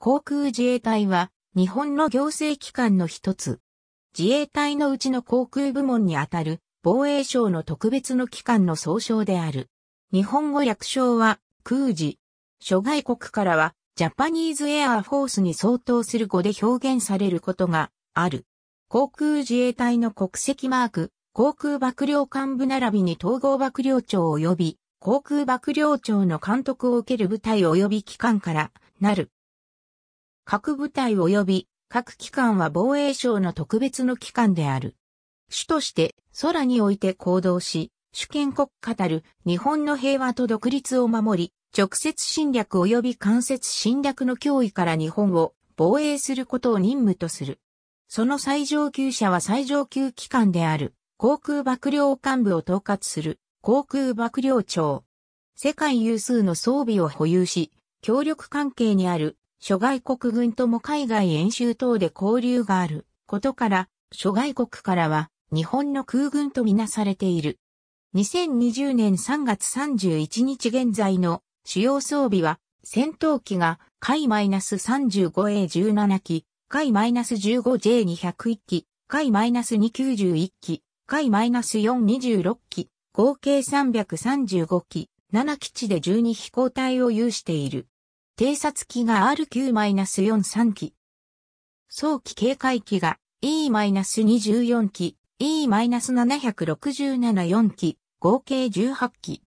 航空自衛隊は日本の行政機関の一つ。自衛隊のうちの航空部門にあたる防衛省の特別の機関の総称である。日本語略称は空自。諸外国からはジャパニーズエアーフォースに相当する語で表現されることがある。航空自衛隊の国籍マーク、航空幕僚幹部並びに統合幕僚長及び航空幕僚長の監督を受ける部隊及び機関からなる。各部隊及び各機関は防衛省の特別の機関である。主として空において行動し、主権国家たる日本の平和と独立を守り、直接侵略及び間接侵略の脅威から日本を防衛することを任務とする。その最上級者は最上級機関である航空幕僚幹部を統括する航空幕僚長。世界有数の装備を保有し、協力関係にある諸外国軍とも海外演習等で交流があることから、諸外国からは日本の空軍とみなされている。2020年3月31日現在の主要装備は、戦闘機が海 -35A17 機、海 -15J201 機、海 -291 機、海 -426 機、合計335機、7基地で12飛行隊を有している。偵察機が RQ-43 機。早期警戒機が E-24 機、E-7674 機、合計18機。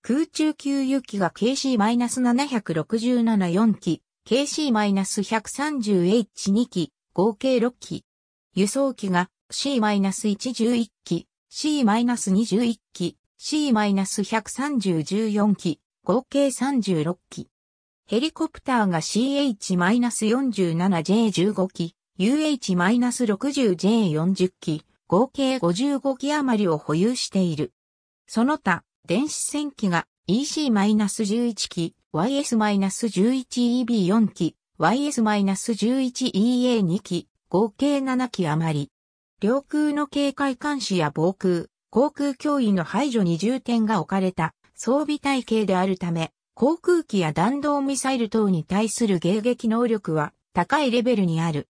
空中給油機が KC-7674 機、KC-130H2 機、合計6機。輸送機が C-111 機、C-21 機、C-13014 機、合計36機。ヘリコプターが CH-47J15 機、UH-60J40 機、合計55機余りを保有している。その他、電子戦機が EC-11 機、YS-11EB4 機、YS-11EA2 機、合計7機余り。領空の警戒監視や防空、航空脅威の排除に重点が置かれた装備体系であるため、航空機や弾道ミサイル等に対する迎撃能力は高いレベルにある。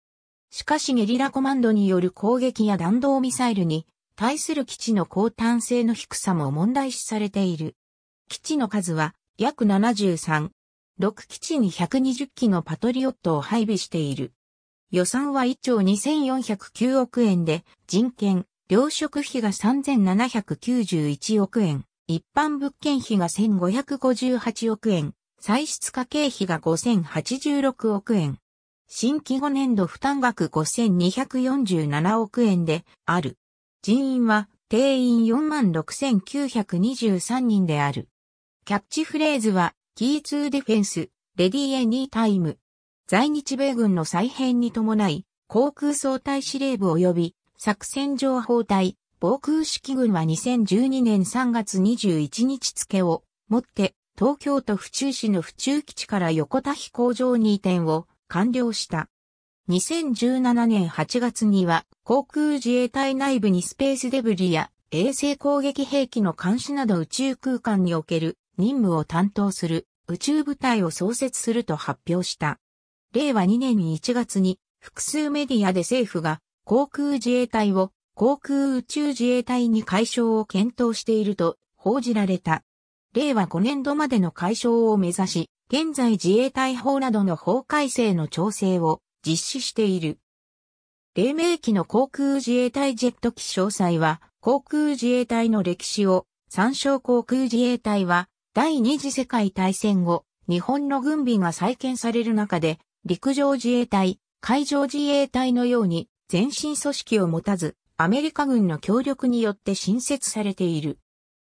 しかしゲリラコマンドによる攻撃や弾道ミサイルに対する基地の高端性の低さも問題視されている。基地の数は約73。6基地に120機のパトリオットを配備している。予算は1兆2409億円で、人件、糧食費が3791億円。一般物件費が1558億円、歳出家計費が5086億円。新規5年度負担額5247億円である。人員は定員46,923人である。キャッチフレーズは、キーツーディフェンス、レディーエニータイム。在日米軍の再編に伴い、航空総体司令部及び作戦情報隊、防空式軍は2012年3月21日付をもって東京都府中市の府中基地から横田飛行場に移転を完了した。2017年8月には航空自衛隊内部にスペースデブリや衛星攻撃兵器の監視など宇宙空間における任務を担当する宇宙部隊を創設すると発表した。令和2年1月に複数メディアで政府が航空自衛隊を航空宇宙自衛隊に解消を検討していると報じられた。令和5年度までの解消を目指し、現在自衛隊法などの法改正の調整を実施している。黎明期の航空自衛隊ジェット機詳細は、航空自衛隊の歴史を、参照航空自衛隊は、第二次世界大戦後、日本の軍備が再建される中で、陸上自衛隊、海上自衛隊のように、前進組織を持たず、アメリカ軍の協力によって新設されている。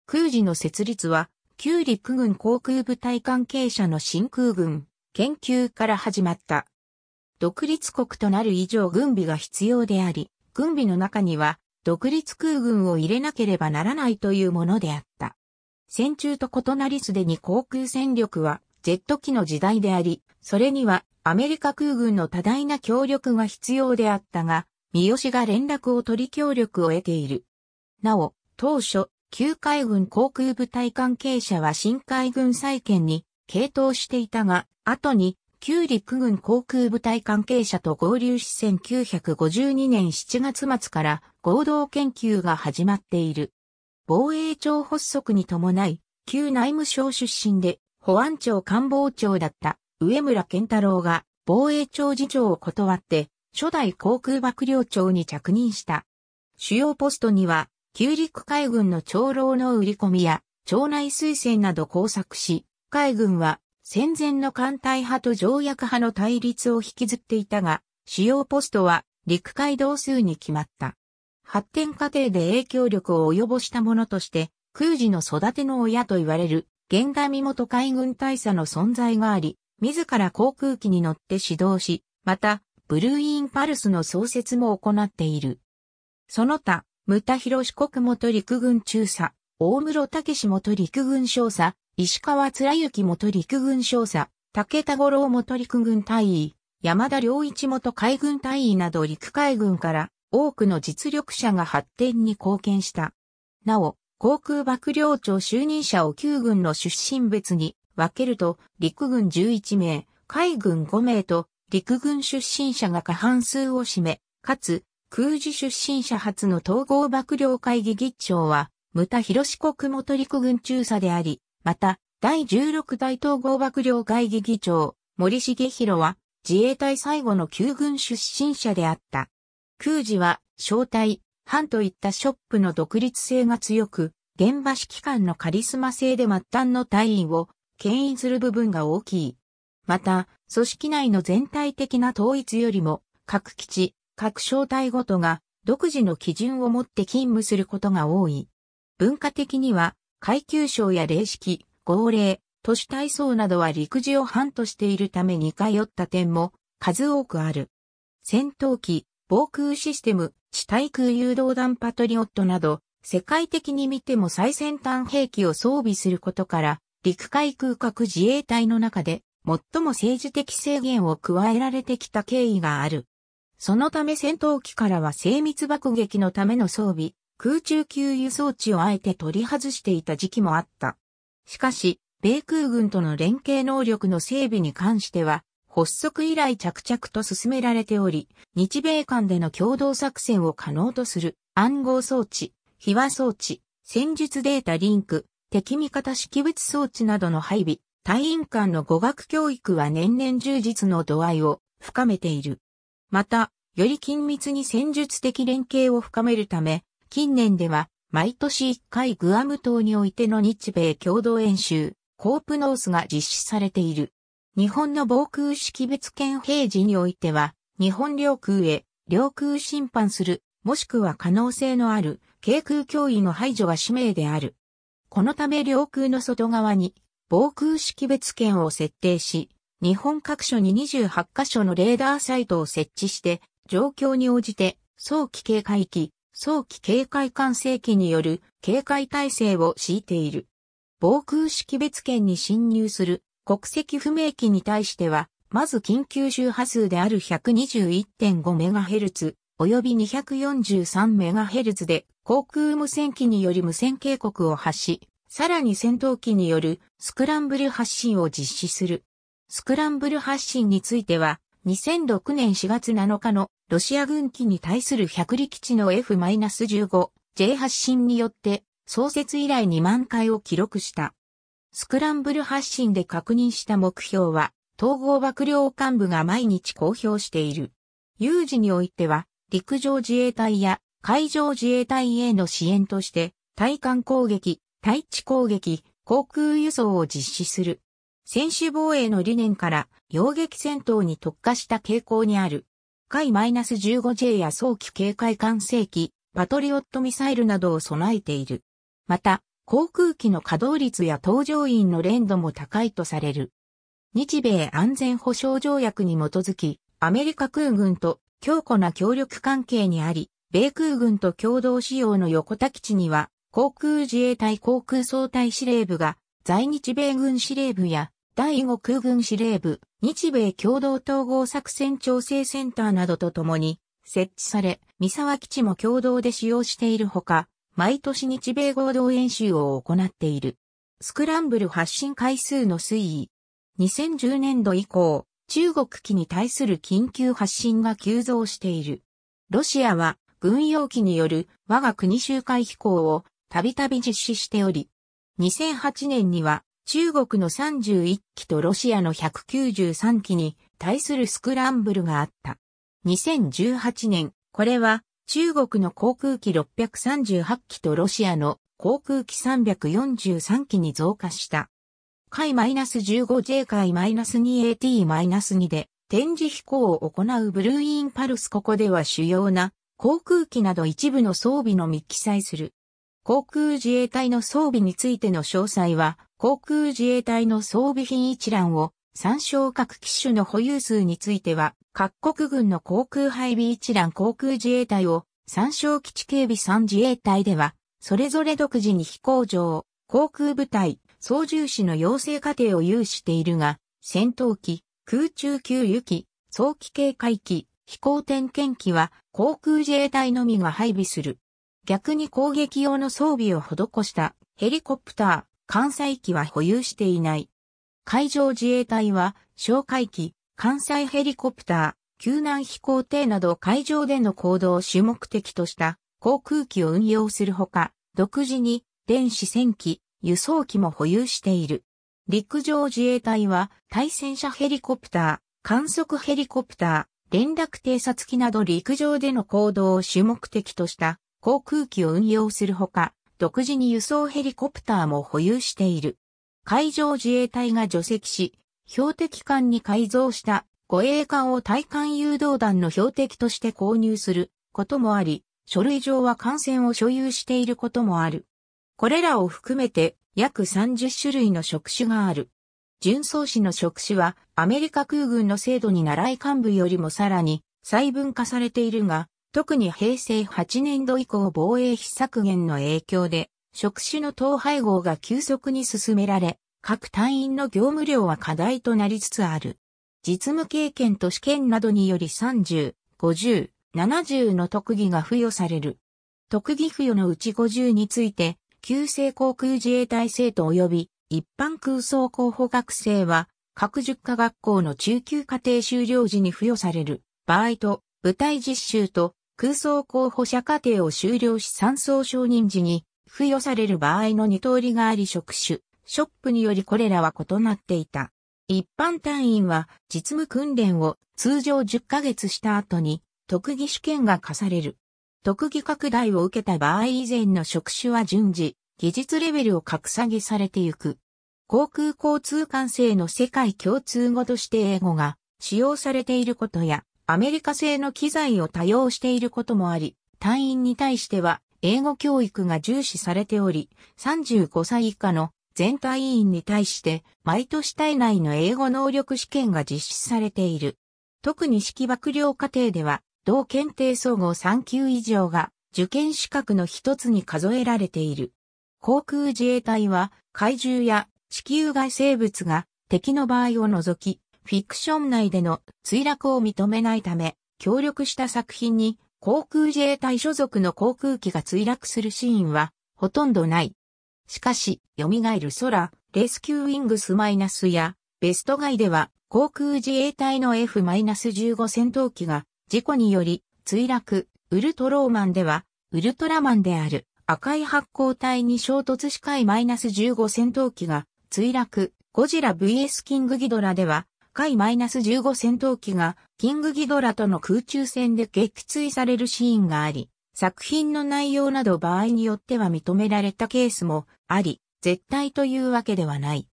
空時の設立は、旧陸軍航空部隊関係者の新空軍、研究から始まった。独立国となる以上軍備が必要であり、軍備の中には、独立空軍を入れなければならないというものであった。戦中と異なりすでに航空戦力は、ジェット機の時代であり、それにはアメリカ空軍の多大な協力が必要であったが、三好が連絡を取り協力を得ている。なお、当初、旧海軍航空部隊関係者は新海軍再建に傾倒していたが、後に旧陸軍航空部隊関係者と合流し1952年7月末から合同研究が始まっている。防衛庁発足に伴い、旧内務省出身で保安庁官房長だった上村健太郎が防衛庁次長を断って初代航空幕僚長に着任した。主要ポストには、旧陸海軍の長老の売り込みや、町内推薦など工作し、海軍は戦前の艦隊派と条約派の対立を引きずっていたが、主要ポストは陸海同数に決まった。発展過程で影響力を及ぼしたものとして、空自の育ての親と言われる、現代身元海軍大佐の存在があり、自ら航空機に乗って指導し、また、ブルーインパルスの創設も行っている。その他、ムタヒロ四国元陸軍中佐、大室武元陸軍少佐、石川貫之元陸軍少佐、武田五郎元陸軍大尉、山田良一元海軍大尉など陸海軍から多くの実力者が発展に貢献した。なお、航空幕僚長就任者を旧軍の出身別に分けると、陸軍11名、海軍5名と陸軍出身者が過半数を占め、かつ、空自出身者初の統合幕僚会議議長は、牟田広国元陸軍中佐であり、また、第16代統合幕僚会議議長、森重弘は、自衛隊最後の旧軍出身者であった。空自は、小隊、班といったショップの独立性が強く、現場指揮官のカリスマ性で末端の隊員を牽引する部分が大きい。また、組織内の全体的な統一よりも、各基地、各小隊ごとが独自の基準を持って勤務することが多い。文化的には、階級章や霊式、号令、都市体操などは陸自を範としているために通った点も数多くある。戦闘機、防空システム、地対空誘導弾パトリオットなど、世界的に見ても最先端兵器を装備することから、陸海空各自衛隊の中で最も政治的制限を加えられてきた経緯がある。そのため戦闘機からは精密爆撃のための装備、空中給油装置をあえて取り外していた時期もあった。しかし、米空軍との連携能力の整備に関しては、発足以来着々と進められており、日米間での共同作戦を可能とする暗号装置、秘話装置、戦術データリンク、敵味方識別装置などの配備、隊員間の語学教育は年々充実の度合いを深めている。また、より緊密に戦術的連携を深めるため、近年では、毎年1回グアム島においての日米共同演習、コープノースが実施されている。日本の防空識別圏平時においては、日本領空へ領空侵犯する、もしくは可能性のある、軽空脅威の排除が使命である。このため領空の外側に防空識別圏を設定し、日本各所に28カ所のレーダーサイトを設置して、状況に応じて、早期警戒機、早期警戒管制機による警戒体制を敷いている。防空識別圏に侵入する国籍不明機に対しては、まず緊急周波数である 121.5MHz 及び 243MHz で航空無線機により無線警告を発し、さらに戦闘機によるスクランブル発進を実施する。スクランブル発進については、2006年4月7日のロシア軍機に対する百里基地の F-15J 発進によって創設以来2万回を記録した。スクランブル発進で確認した目標は、統合幕僚幹部が毎日公表している。有事においては、陸上自衛隊や海上自衛隊への支援として、対艦攻撃、対地攻撃、航空輸送を実施する。選手防衛の理念から洋撃戦闘に特化した傾向にある。海 -15J や早期警戒艦正規、パトリオットミサイルなどを備えている。また、航空機の稼働率や搭乗員の連度も高いとされる。日米安全保障条約に基づき、アメリカ空軍と強固な協力関係にあり、米空軍と共同使用の横田基地には航空自衛隊航空総隊司令部が在日米軍司令部や第5空軍司令部、日米共同統合作戦調整センターなどとともに設置され、三沢基地も共同で使用しているほか、毎年日米合同演習を行っている。スクランブル発進回数の推移。2010年度以降、中国機に対する緊急発進が急増している。ロシアは軍用機による我が国周回飛行をたびたび実施しており、2008年には中国の31機とロシアの193機に対するスクランブルがあった。2018年、これは中国の航空機638機とロシアの航空機343機に増加した。海 -15J 海 -2AT-2 で展示飛行を行うブルーインパルスここでは主要な航空機など一部の装備のみ記載する航空自衛隊の装備についての詳細は、航空自衛隊の装備品一覧を参照各機種の保有数については、各国軍の航空配備一覧航空自衛隊を参照基地警備3自衛隊では、それぞれ独自に飛行場、航空部隊、操縦士の養成過程を有しているが、戦闘機、空中給油機、早期警戒機、飛行点検機は航空自衛隊のみが配備する。逆に攻撃用の装備を施したヘリコプター、艦載機は保有していない。海上自衛隊は、哨戒機、艦載ヘリコプター、救難飛行艇など海上での行動を主目的とした航空機を運用するほか、独自に電子戦機、輸送機も保有している。陸上自衛隊は対戦車ヘリコプター、観測ヘリコプター、連絡偵察機など陸上での行動を主目的とした航空機を運用するほか、独自に輸送ヘリコプターも保有している。海上自衛隊が除籍し、標的艦に改造した護衛艦を対艦誘導弾の標的として購入することもあり、書類上は艦船を所有していることもある。これらを含めて約30種類の職種がある。巡装士の職種はアメリカ空軍の制度に習い幹部よりもさらに細分化されているが、特に平成8年度以降防衛費削減の影響で、職種の統廃合が急速に進められ、各隊員の業務量は課題となりつつある。実務経験と試験などにより30、50、70の特技が付与される。特技付与のうち50について、旧制航空自衛隊生徒及び一般空想候補学生は、各塾科学校の中級課程修了時に付与される場合と、部隊実習と空想候補者課程を修了し三層承認時に付与される場合の二通りがあり職種、ショップによりこれらは異なっていた。一般単位は実務訓練を通常10ヶ月した後に特技試験が課される。特技拡大を受けた場合以前の職種は順次、技術レベルを格下げされていく。航空交通管制の世界共通語として英語が使用されていることや、アメリカ製の機材を多用していることもあり、隊員に対しては英語教育が重視されており、35歳以下の全体員に対して毎年体内の英語能力試験が実施されている。特に式幕僚課程では、同検定総合3級以上が受験資格の一つに数えられている。航空自衛隊は怪獣や地球外生物が敵の場合を除きフィクション内での墜落を認めないため、協力した作品に航空自衛隊所属の航空機が墜落するシーンはほとんどない。しかし、蘇る空、レスキューウィングスマイナスや、ベストガイでは、航空自衛隊の F-15 戦闘機が、事故により、墜落、ウルトローマンでは、ウルトラマンである赤い発光体に衝突しかい -15 戦闘機が墜落、ゴジラ VS キングギドラでは回 -15 戦闘機がキングギドラとの空中戦で撃墜されるシーンがあり、作品の内容など場合によっては認められたケースもあり、絶対というわけではない。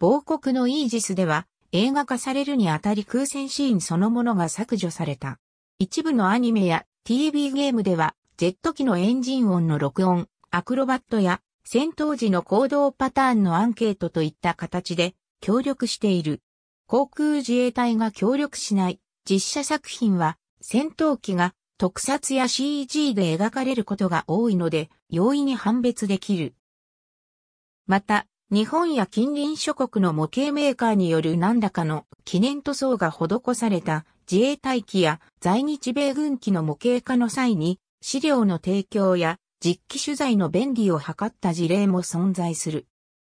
亡国のイージスでは映画化されるにあたり空戦シーンそのものが削除された。一部のアニメや TV ゲームではジェット機のエンジン音の録音、アクロバットや戦闘時の行動パターンのアンケートといった形で協力している。航空自衛隊が協力しない実写作品は戦闘機が特撮や CG で描かれることが多いので容易に判別できる。また、日本や近隣諸国の模型メーカーによる何らかの記念塗装が施された自衛隊機や在日米軍機の模型化の際に資料の提供や実機取材の便利を図った事例も存在する。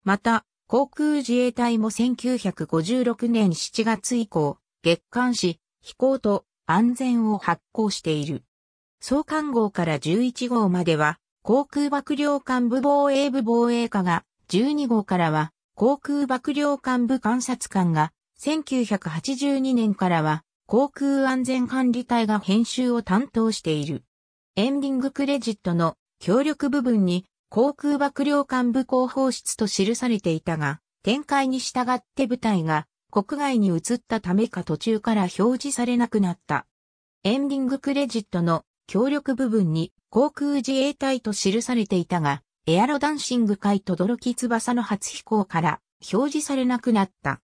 また、航空自衛隊も1956年7月以降、月刊誌、飛行と安全を発行している。創刊号から11号までは、航空幕僚幹部防衛部防衛課が、12号からは、航空幕僚幹部監察官が、1982年からは、航空安全管理隊が編集を担当している。エンディングクレジットの協力部分に航空幕僚幹部広報室と記されていたが、展開に従って部隊が国外に移ったためか途中から表示されなくなった。エンディングクレジットの協力部分に航空自衛隊と記されていたが、エアロダンシング会とドロキ翼の初飛行から表示されなくなった。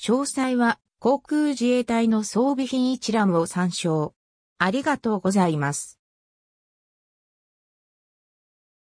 詳細は航空自衛隊の装備品一覧を参照。ありがとうございます。